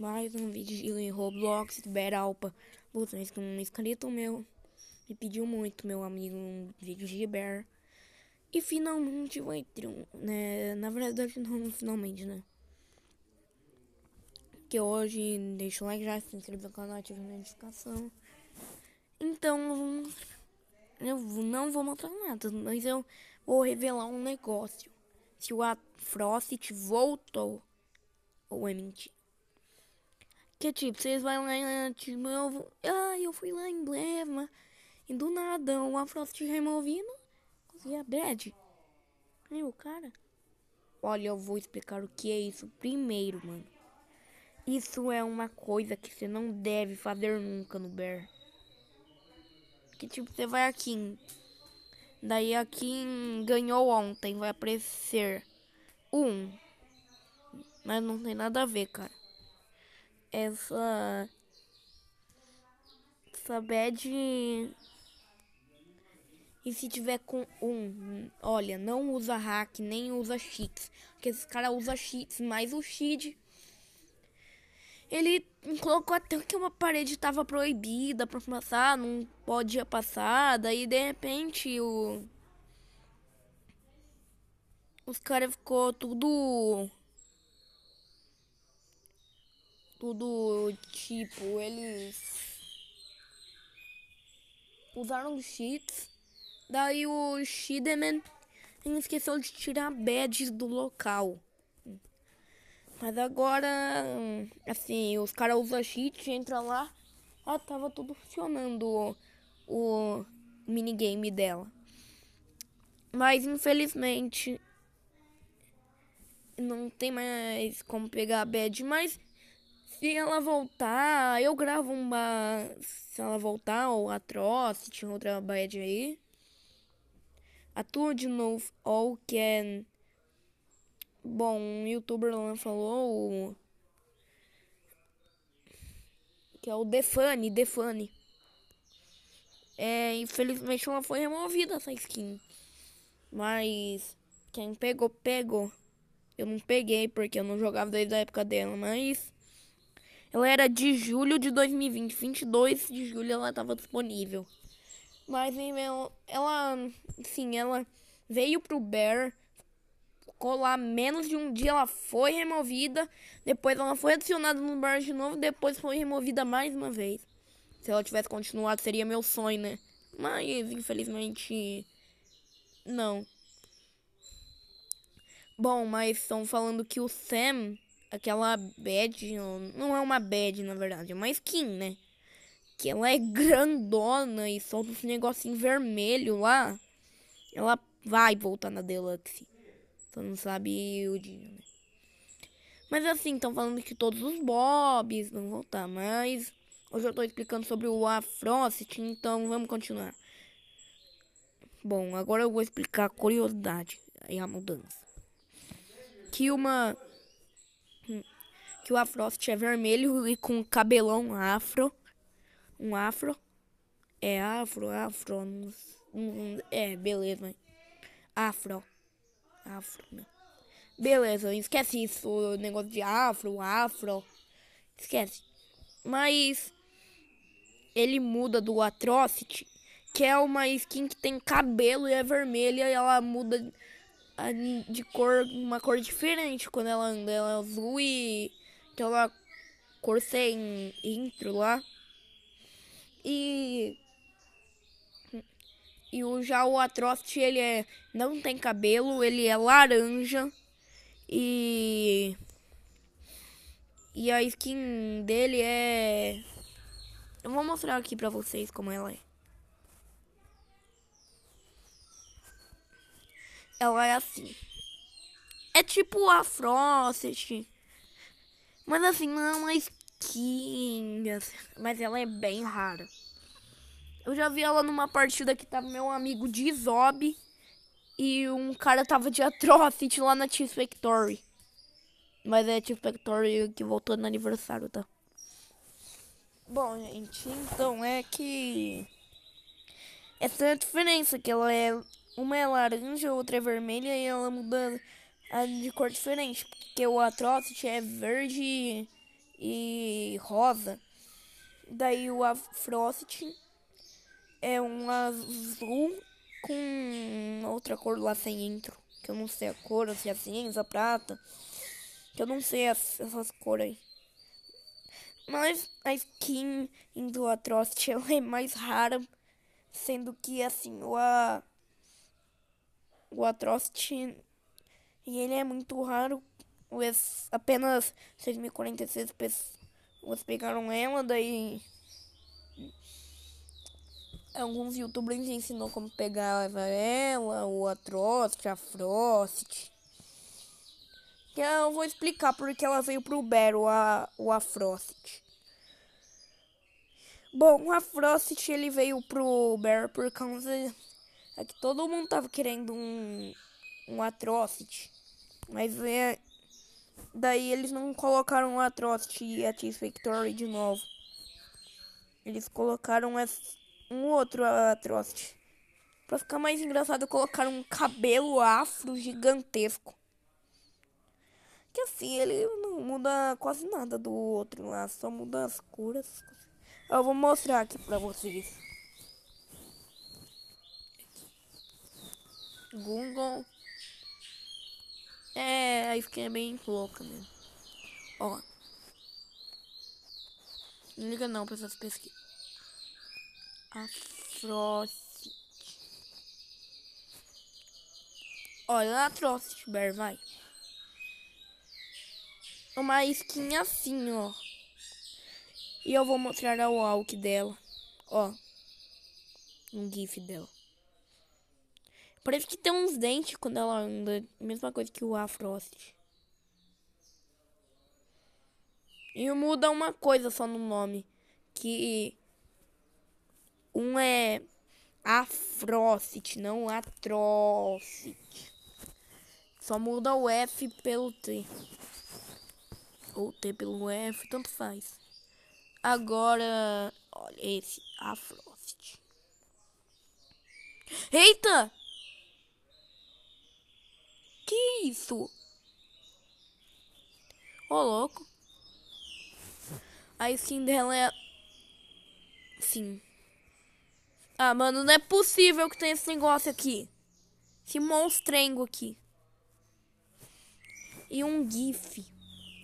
mais um vídeo de Roblox Beralpa. Vocês que um inscrito meu me pediu muito, meu amigo, um vídeo de Bear E finalmente vai ter um, né? Na verdade, não finalmente, né? Que hoje deixa o like já, se inscreve no canal, ativa a notificação. Então, eu não vou mostrar nada, mas eu vou revelar um negócio. Se o Frost voltou, ou é mentira? Que é tipo, vocês vão lá, tipo, eu ai Ah, eu fui lá em Blema. E do nada, o Frost removendo, E a Brad. Aí o cara... Olha, eu vou explicar o que é isso primeiro, mano. Isso é uma coisa que você não deve fazer nunca no Bear. Que tipo, você vai aqui. Daí aqui em... ganhou ontem, vai aparecer um. Mas não tem nada a ver, cara essa essa bad e se tiver com um, olha, não usa hack, nem usa cheats, porque esse cara usa cheats, mas o cheat ele colocou até que uma parede estava proibida para passar, não podia passar, daí de repente o os caras ficou tudo tudo tipo, eles usaram cheats. Daí o Shideman esqueceu de tirar badges do local. Mas agora, assim, os caras usam cheat, entra lá. Ah, tava tudo funcionando o, o minigame dela. Mas infelizmente não tem mais como pegar a badge, mas se ela voltar, eu gravo uma. Se ela voltar, ou Atroz, se tinha outra bad aí. A de novo, ou que é. Bom, um youtuber lá falou. Que é o Defane, Defane. É, infelizmente ela foi removida essa skin. Mas quem pegou, pegou. Eu não peguei porque eu não jogava desde a época dela, mas. Ela era de julho de 2020, 22 de julho ela estava disponível. Mas ela, sim, ela veio pro Bear, ficou lá menos de um dia, ela foi removida, depois ela foi adicionada no Bear de novo, depois foi removida mais uma vez. Se ela tivesse continuado, seria meu sonho, né? Mas, infelizmente, não. Bom, mas estão falando que o Sam aquela bad, não é uma bad na verdade, é uma skin, né? Que ela é grandona e solta esse negocinho vermelho lá. Ela vai voltar na Deluxe. Só não sabe o dia, né? Mas assim, estão falando que todos os Bobs vão voltar, mas hoje eu tô explicando sobre o Afrost, então vamos continuar. Bom, agora eu vou explicar a curiosidade e a mudança. Que uma que o Afroft é vermelho e com cabelão afro. Um afro. É afro, afro. é, beleza. Afro. Afro, né? Beleza, esquece isso, o negócio de afro, afro. Esquece. Mas ele muda do Atrocity, que é uma skin que tem cabelo e é vermelha e ela muda ah, de cor, uma cor diferente quando ela anda, ela é azul e então lá cortei em intro lá. E. E o, já o Atrocity, ele é, não tem cabelo, ele é laranja. E. E a skin dele é. Eu vou mostrar aqui pra vocês como ela é. Ela é assim. É tipo a Frost. Mas assim, não é uma skin. Assim, mas ela é bem rara. Eu já vi ela numa partida que tava meu amigo de Zob. E um cara tava de Atrocity lá na Cheese Factory. Mas é Cheese Factory que voltou no aniversário, tá? Bom, gente, então é que. Essa é a diferença, que ela é. Uma é laranja, outra é vermelha e ela é muda é de cor diferente, porque o Atrocity é verde e rosa. Daí o Afrocity é um azul com outra cor lá sem intro. que eu não sei a cor, se é cinza, prata, que eu não sei as, essas cores aí. Mas a skin do Atrocity ela é mais rara, sendo que assim, o, a, o Atrocity e ele é muito raro. apenas 6.046 pessoas pegaram ela, daí. Alguns youtubers ensinou como pegar ela, o Atrocity, a Frost. Que eu vou explicar porque ela veio pro Battle, a, o Afrocity. Bom, o Afrocity ele veio pro Battle por causa é que todo mundo tava querendo um, um Atrocity. Mas é. Daí eles não colocaram o Atrocity e a Satisfactory de novo. Eles colocaram um outro Atrocity. Pra ficar mais engraçado, colocaram um cabelo afro gigantesco. Que assim, ele não muda quase nada do outro lá, só muda as curas. Eu vou mostrar aqui pra vocês. Google a skin é bem louca mesmo. Ó. Não liga não pra essas pesquisas. A Frost. Olha lá, Frost Bear, vai. Uma skin assim, ó. E eu vou mostrar o walk dela. Ó. Um gif dela. Parece que tem uns dentes quando ela anda. Mesma coisa que o Afrost. E muda uma coisa só no nome. Que um é Afrocit, não Atrocit. Só muda o F pelo T. Ou T pelo F, tanto faz. Agora, olha esse, Afrocit. Eita! Que isso? Ô, oh, louco. A skin dela é... Sim. Ah, mano, não é possível que tenha esse negócio aqui. Esse monstrengo aqui. E um gif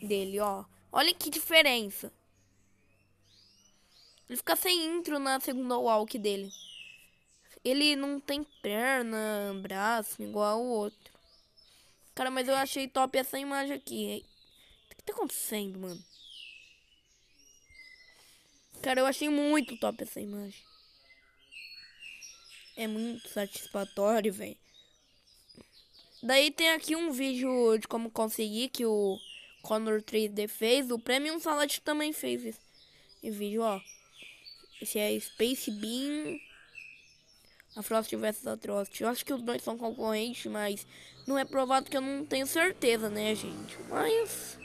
dele, ó. Olha que diferença. Ele fica sem intro na segunda walk dele. Ele não tem perna, braço, igual o outro. Cara, mas eu achei top essa imagem aqui. O que tá acontecendo, mano? Cara, eu achei muito top essa imagem. É muito satisfatório, velho. Daí tem aqui um vídeo de como conseguir que o Connor 3D fez. O Premium Salad também fez esse, esse vídeo, ó. Esse é Space Bean a Frost versus a Trost. Eu acho que os dois são concorrentes, mas não é provado que eu não tenho certeza, né, gente? Mas.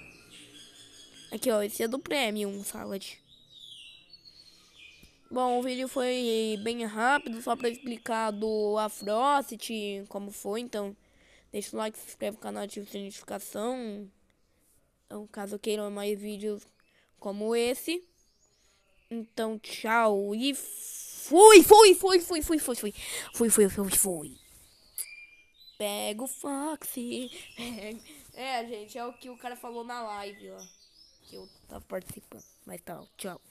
Aqui, ó, esse é do Premium Salad. Bom, o vídeo foi bem rápido, só pra explicar do a Frost, como foi, então. Deixa o like, se inscreve no canal, ativa a notificação. Então, caso queiram mais vídeos como esse. Então, tchau e Fui, fui, fui, fui, fui, fui, fui. Fui, fui, fui, fui. Pega o Foxy. É, gente, é o que o cara falou na live, ó. Que eu tava participando. Mas tá, tchau.